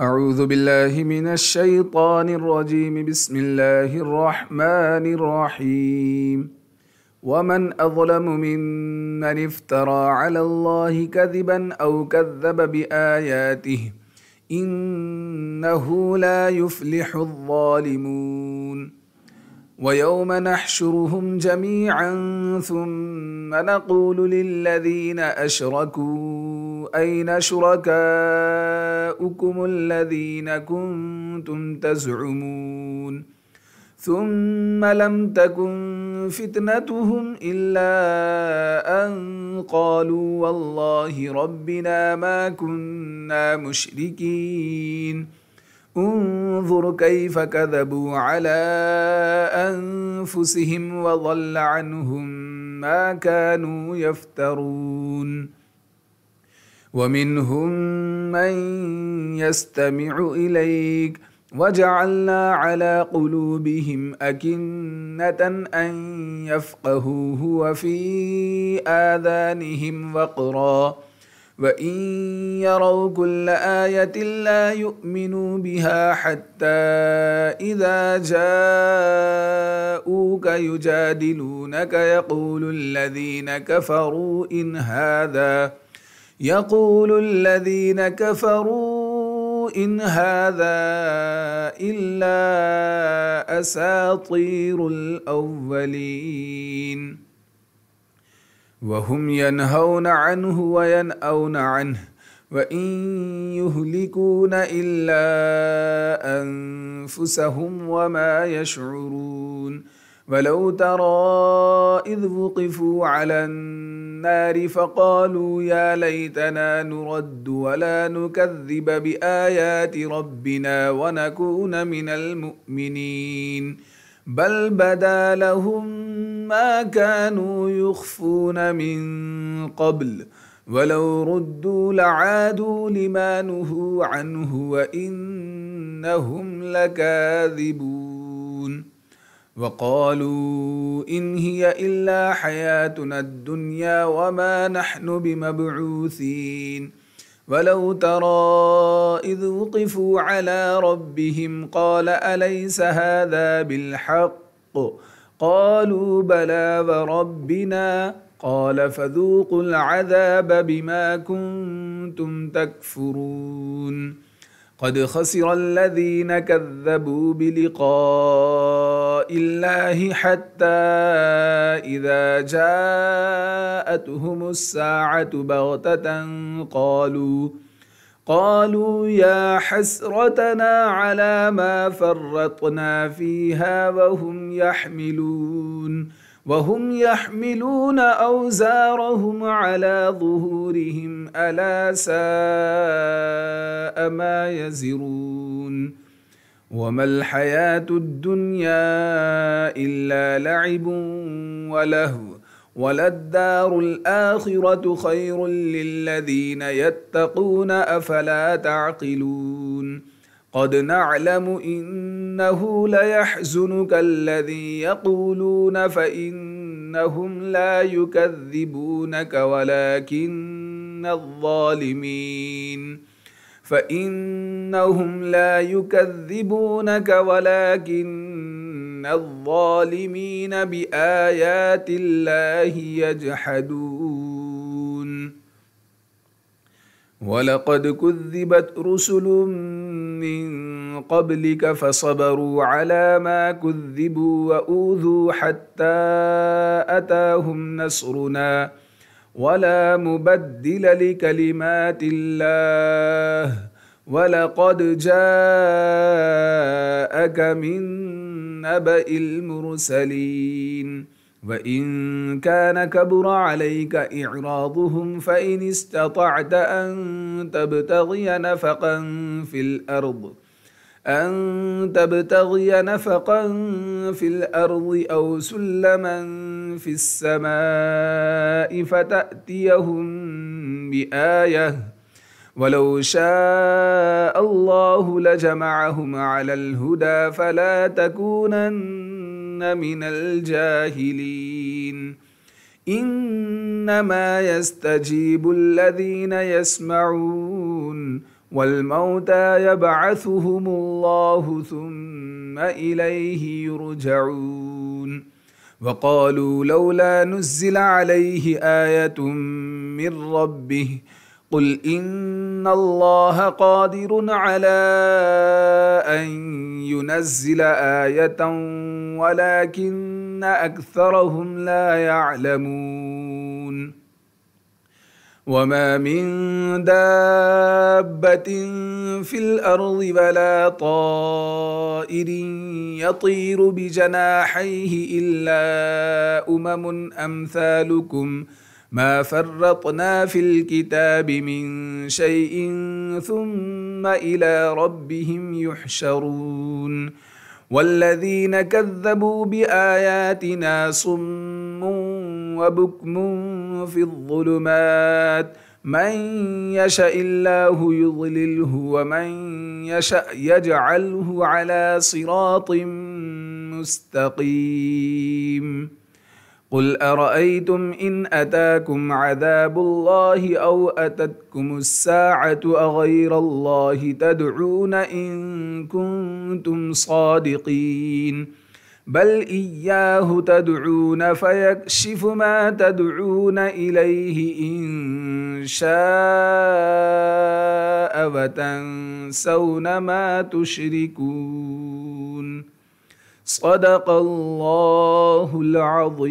أعوذ بالله من الشيطان الرجيم بسم الله الرحمن الرحيم ومن أظلم ممن افترى على الله كذبا أو كذب بآياته إنه لا يفلح الظالمون ويوم نحشرهم جميعا ثم نقول للذين أشركوا أين شركاؤهم آباؤكم الذين كنتم تزعمون ثم لم تكن فتنتهم إلا أن قالوا والله ربنا ما كنا مشركين انظر كيف كذبوا على أنفسهم وضل عنهم ما كانوا يفترون ومنهم من يستمع اليك وجعلنا على قلوبهم اكنه ان يفقهوه وفي اذانهم وقرا وان يروا كل ايه لا يؤمنوا بها حتى اذا جاءوك يجادلونك يقول الذين كفروا ان هذا يقول الذين كفروا ان هذا الا اساطير الاولين وهم ينهون عنه ويناون عنه وان يهلكون الا انفسهم وما يشعرون ولو ترى اذ وقفوا على النار فقالوا يا ليتنا نرد ولا نكذب بايات ربنا ونكون من المؤمنين بل بدا لهم ما كانوا يخفون من قبل ولو ردوا لعادوا لما نهوا عنه وانهم لكاذبون وقالوا إن هي إلا حياتنا الدنيا وما نحن بمبعوثين ولو ترى إذ وقفوا على ربهم قال أليس هذا بالحق قالوا بلى وربنا قال فذوقوا العذاب بما كنتم تكفرون قد خسر الذين كذبوا بلقاء الله حتى اذا جاءتهم الساعه بغته قالوا قالوا يا حسرتنا على ما فرطنا فيها وهم يحملون وهم يحملون أوزارهم على ظهورهم ألا ساء ما يزرون وما الحياة الدنيا إلا لعب ولهو وللدار الآخرة خير للذين يتقون أفلا تعقلون قد نعلم إن إنه ليحزنك الذي يقولون فإنهم لا يكذبونك ولكن الظالمين فإنهم لا يكذبونك ولكن الظالمين بآيات الله يجحدون ولقد كذبت رسل من قبلك فصبروا على ما كذبوا واوذوا حتى اتاهم نصرنا ولا مبدل لكلمات الله ولقد جاءك من نبا المرسلين وإن كان كبر عليك إعراضهم فإن استطعت أن تبتغي نفقا في الأرض أن تبتغي نفقا في الأرض أو سلما في السماء فتأتيهم بآية ولو شاء الله لجمعهم على الهدى فلا تكونن كن من الجاهلين انما يستجيب الذين يسمعون والموتى يبعثهم الله ثم اليه يرجعون وقالوا لولا نزل عليه ايه من ربه قل ان الله قادر على ان ينزل ايه ولكن اكثرهم لا يعلمون وما من دابه في الارض ولا طائر يطير بجناحيه الا امم امثالكم ما فرطنا في الكتاب من شيء ثم الى ربهم يحشرون والذين كذبوا باياتنا صم وبكم في الظلمات من يشاء الله يضلله ومن يشاء يجعله على صراط مستقيم قل ارايتم ان اتاكم عذاب الله او اتتكم الساعه اغير الله تدعون ان كنتم صادقين بل اياه تدعون فيكشف ما تدعون اليه ان شاء وتنسون ما تشركون صدق صدی